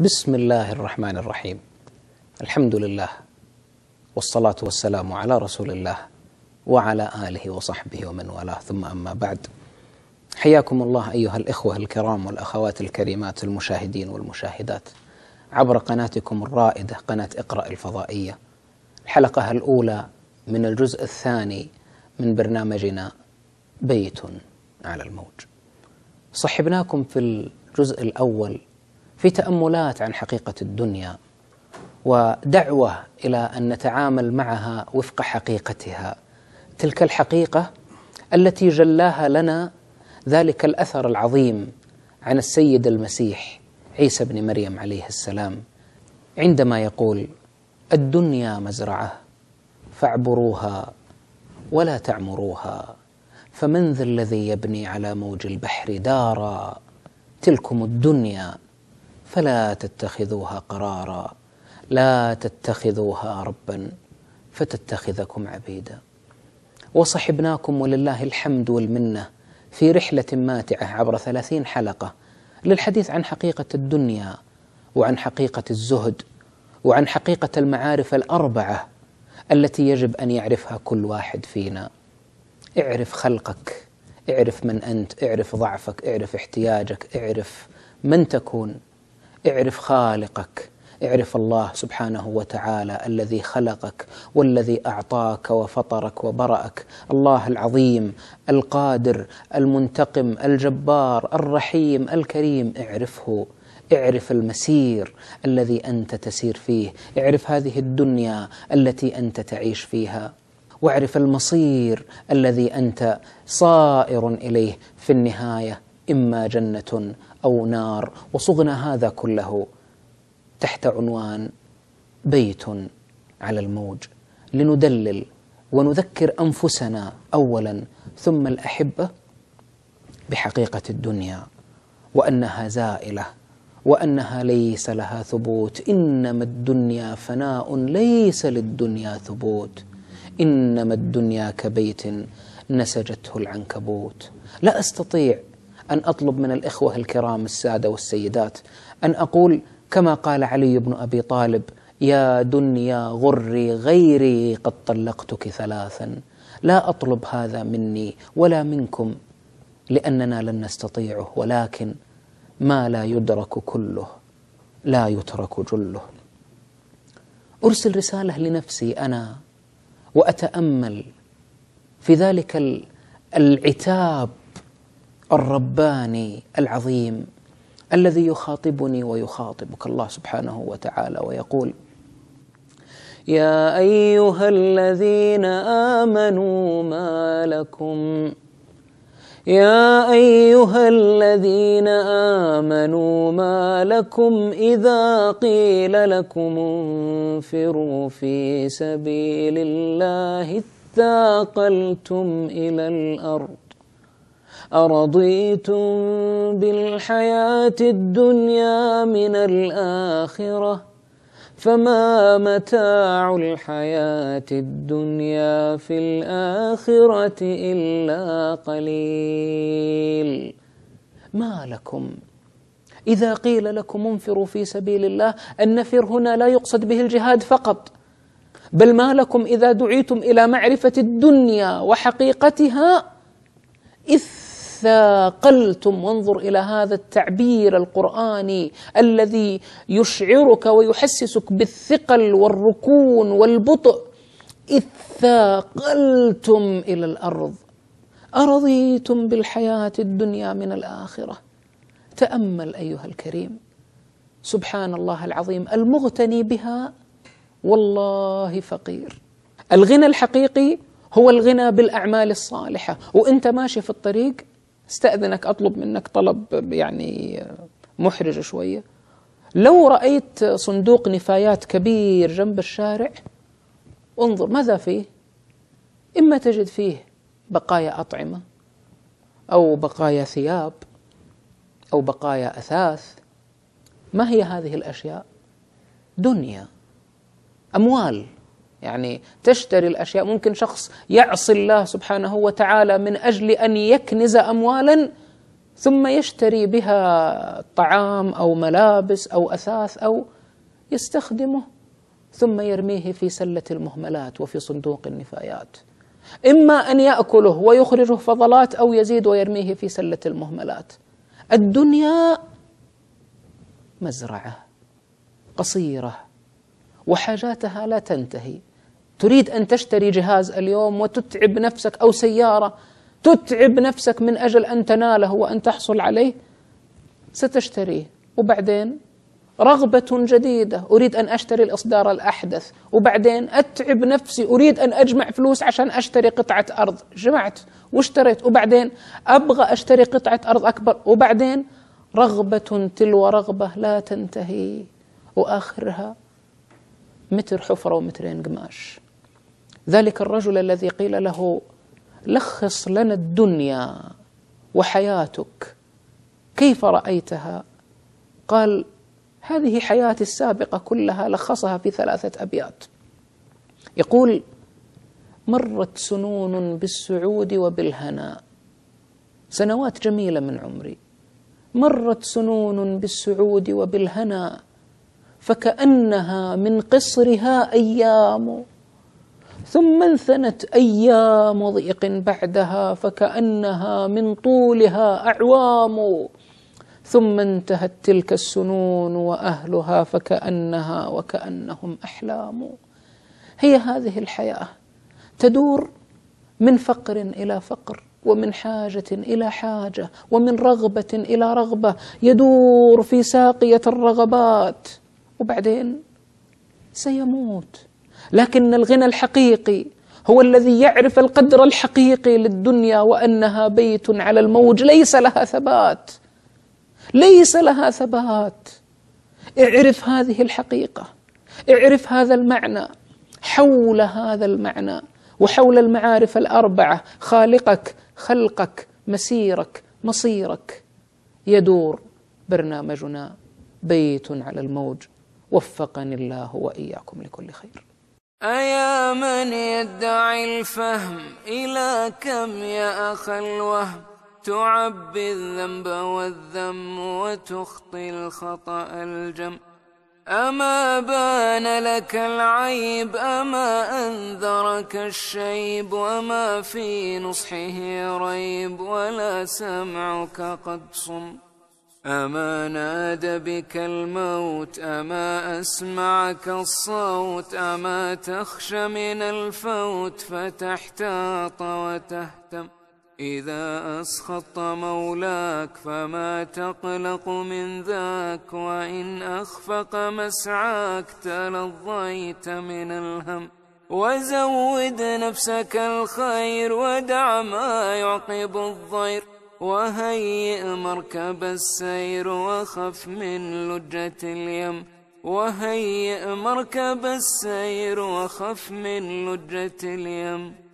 بسم الله الرحمن الرحيم الحمد لله والصلاة والسلام على رسول الله وعلى آله وصحبه ومن والاه ثم أما بعد حياكم الله أيها الإخوة الكرام والأخوات الكريمات المشاهدين والمشاهدات عبر قناتكم الرائدة قناة اقرأ الفضائية الحلقة الأولى من الجزء الثاني من برنامجنا بيت على الموج صحبناكم في الجزء الأول في تاملات عن حقيقه الدنيا ودعوه الى ان نتعامل معها وفق حقيقتها تلك الحقيقه التي جلاها لنا ذلك الاثر العظيم عن السيد المسيح عيسى بن مريم عليه السلام عندما يقول الدنيا مزرعه فاعبروها ولا تعمروها فمن ذا الذي يبني على موج البحر دارا تلكم الدنيا فلا تتخذوها قرارا لا تتخذوها ربا فتتخذكم عبيدا وصحبناكم ولله الحمد والمنه في رحله ماتعه عبر ثلاثين حلقه للحديث عن حقيقه الدنيا وعن حقيقه الزهد وعن حقيقه المعارف الاربعه التي يجب ان يعرفها كل واحد فينا اعرف خلقك اعرف من انت اعرف ضعفك اعرف احتياجك اعرف من تكون اعرف خالقك اعرف الله سبحانه وتعالى الذي خلقك والذي اعطاك وفطرك وبرأك، الله العظيم القادر المنتقم الجبار الرحيم الكريم اعرفه، اعرف المسير الذي انت تسير فيه، اعرف هذه الدنيا التي انت تعيش فيها، واعرف المصير الذي انت صائر اليه في النهايه اما جنه أو نار وصغنا هذا كله تحت عنوان بيت على الموج لندلل ونذكر أنفسنا أولا ثم الأحبة بحقيقة الدنيا وأنها زائلة وأنها ليس لها ثبوت إنما الدنيا فناء ليس للدنيا ثبوت إنما الدنيا كبيت نسجته العنكبوت لا أستطيع أن أطلب من الإخوة الكرام السادة والسيدات أن أقول كما قال علي بن أبي طالب يا دنيا غري غيري قد طلقتك ثلاثا لا أطلب هذا مني ولا منكم لأننا لن نستطيعه ولكن ما لا يدرك كله لا يترك جله أرسل رسالة لنفسي أنا وأتأمل في ذلك العتاب الرباني العظيم الذي يخاطبني ويخاطبك الله سبحانه وتعالى ويقول يا ايها الذين امنوا ما لكم يا ايها الذين امنوا ما لكم اذا قيل لكم انفروا في سبيل الله اثاقلتم الى الارض أرضيتم بالحياة الدنيا من الآخرة فما متاع الحياة الدنيا في الآخرة إلا قليل ما لكم إذا قيل لكم انفروا في سبيل الله النفر هنا لا يقصد به الجهاد فقط بل ما لكم إذا دعيتم إلى معرفة الدنيا وحقيقتها إث ثاقلتم وانظر الى هذا التعبير القراني الذي يشعرك ويحسسك بالثقل والركون والبطء اذ ثاقلتم الى الارض ارضيتم بالحياه الدنيا من الاخره تامل ايها الكريم سبحان الله العظيم المغتني بها والله فقير الغنى الحقيقي هو الغنى بالاعمال الصالحه وانت ماشي في الطريق استأذنك أطلب منك طلب يعني محرج شوية لو رأيت صندوق نفايات كبير جنب الشارع انظر ماذا فيه إما تجد فيه بقايا أطعمة أو بقايا ثياب أو بقايا أثاث ما هي هذه الأشياء؟ دنيا أموال يعني تشتري الاشياء ممكن شخص يعصي الله سبحانه وتعالى من اجل ان يكنز اموالا ثم يشتري بها طعام او ملابس او اثاث او يستخدمه ثم يرميه في سله المهملات وفي صندوق النفايات اما ان ياكله ويخرجه فضلات او يزيد ويرميه في سله المهملات الدنيا مزرعه قصيره وحاجاتها لا تنتهي تريد أن تشتري جهاز اليوم وتتعب نفسك أو سيارة تتعب نفسك من أجل أن تناله وأن تحصل عليه ستشتريه وبعدين رغبة جديدة أريد أن أشتري الإصدار الأحدث وبعدين أتعب نفسي أريد أن أجمع فلوس عشان أشتري قطعة أرض جمعت واشتريت وبعدين أبغى أشتري قطعة أرض أكبر وبعدين رغبة تلو رغبة لا تنتهي وآخرها متر حفرة ومترين قماش ذلك الرجل الذي قيل له لخص لنا الدنيا وحياتك كيف رايتها قال هذه حياتي السابقه كلها لخصها في ثلاثه ابيات يقول مرت سنون بالسعود وبالهناء سنوات جميله من عمري مرت سنون بالسعود وبالهناء فكانها من قصرها ايام ثم انثنت ايام ضيق بعدها فكانها من طولها اعوام ثم انتهت تلك السنون واهلها فكانها وكانهم احلام هي هذه الحياه تدور من فقر الى فقر ومن حاجة إلى حاجة ومن رغبة إلى رغبة يدور في ساقية الرغبات وبعدين سيموت لكن الغنى الحقيقي هو الذي يعرف القدر الحقيقي للدنيا وانها بيت على الموج ليس لها ثبات ليس لها ثبات اعرف هذه الحقيقه اعرف هذا المعنى حول هذا المعنى وحول المعارف الاربعه خالقك خلقك مسيرك مصيرك يدور برنامجنا بيت على الموج وفقني الله واياكم لكل خير أيا من يدعي الفهم إلى كم يا أخ الوهم تعبي الذنب والذم وتخطي الخطأ الجم أما بان لك العيب أما أنذرك الشيب وما في نصحه ريب ولا سمعك قد صم أما نادى بك الموت أما أسمعك الصوت أما تخشى من الفوت فتحتاط وتهتم إذا أسخط مولاك فما تقلق من ذاك وإن أخفق مسعاك تلظيت من الهم وزود نفسك الخير ودع ما يعقب الضير وهيئ مركب السير وخف من لجة اليم وهيئ مركب السير وخف من لجة اليم